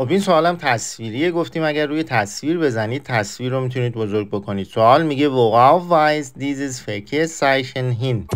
خب این سوالم تصویریه گفتیم اگر روی تصویر بزنید تصویر رو میتونید بزرگ بکنید سوال میگه وقاو وایز دیزیز فکه سایشن هین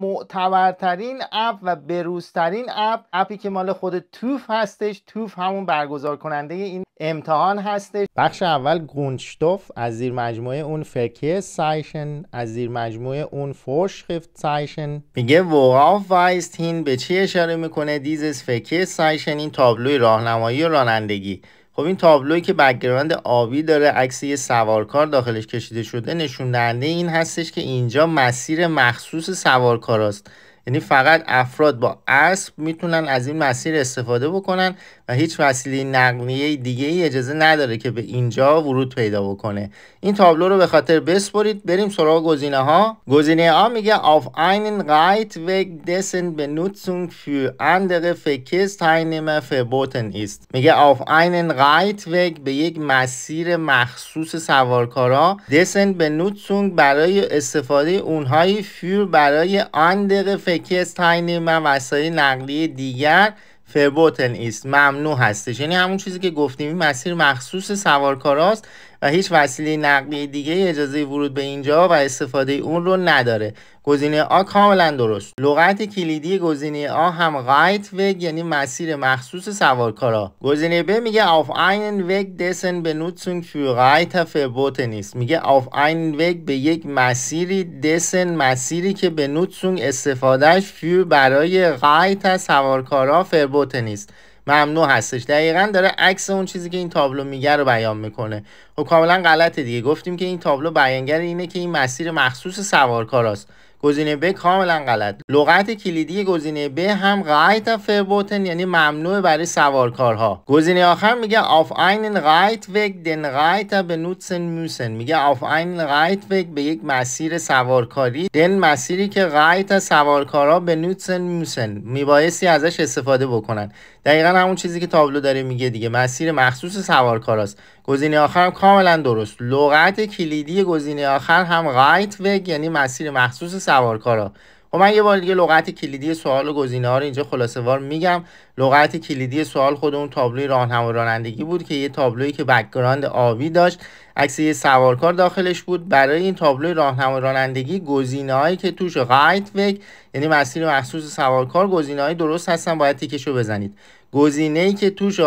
معتبرترین اپ و بروزترین اپ اپی که مال خود توف هستش توف همون برگزار کننده این امتحان هستش بخش اول گونشتوف از زیر مجموعه اون فرکه سایشن از زیر مجموعه اون خفت سایشن میگه وراف وایستین به چی اشاره میکنه دیزس فکیس سایشن این تابلوی راهنمایی و رانندگی خب این تابلوی که بکگراند آبی داره عکس یه سوارکار داخلش کشیده شده نشون دهنده این هستش که اینجا مسیر مخصوص سوارکار است یعنی فقط افراد با اسب میتونن از این مسیر استفاده بکنن هیچ وسیله نقلیه دیگه ای اجازه نداره که به اینجا ورود پیدا بکنه این تابلو رو به خاطر بسپرید بریم سراغ گزینه ها گزینه ها میگه auf einen دسن dessen Benutzung für andere Verkehrsteilnehmer verboten است. میگه auf einen Reitweg به یک مسیر مخصوص سوارکارا dessen Benutzung برای استفاده اونهایی فیر برای آن فکس تاینیمه وسایل نقلیه دیگر فربوتن ایست ممنوع هستش یعنی همون چیزی که گفتیم این مسیر مخصوص سوارکاراست و هیچ وسیله نقلیه دیگه اجازه ورود به اینجا و استفاده اون رو نداره گزینه آ کاملا درست لغت کلیدی گزینه آ هم غایت وگ یعنی مسیر مخصوص سوارکارا گزینه ب میگه آف این وگ دسن به نوتسون غایت نیست میگه آف این وگ به یک مسیری دسن مسیری که به نوتسون استفادهش فیو برای غایت سوارکارا فربوت نیست ممنوع هستش دقیقا داره عکس اون چیزی که این تابلو میگه رو بیان میکنه و خب کاملا غلطه دیگه گفتیم که این تابلو بیانگر اینه که این مسیر مخصوص سوارکاراست گزینه ب کاملا غلط لغت کلیدی گزینه ب هم غایت فربوتن یعنی ممنوع برای سوارکارها گزینه آخر میگه آف این غایت وگ دن غایت به نوتسن میگه آف این غایت وگ به یک مسیر سوارکاری دن مسیری که غایت سوارکارها به نوتسن می میبایستی ازش استفاده بکنن دقیقا همون چیزی که تابلو داره میگه دیگه مسیر مخصوص سوارکاراست گزینه آخر هم کاملا درست لغت کلیدی گزینه آخر هم غایت وگ یعنی مسیر مخصوص سوارکارا خب من یه بار دیگه لغت کلیدی سوال و گزینه ها رو اینجا خلاصه وار میگم لغت کلیدی سوال خود اون تابلوی راهنما رانندگی بود که یه تابلویی که بکگراند آبی داشت عکس یه سوارکار داخلش بود برای این تابلوی راهنما رانندگی هایی که توش غایت وگ یعنی مسیر مخصوص سوارکار گزینه‌های درست هستن باید تیکشو بزنید ای که توش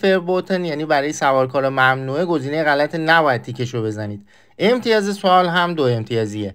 فر بوتن یعنی برای سوارکار ممنوعه گزینه غلط نباید تیکشو بزنید امتیاز سوال هم دو امتیازیه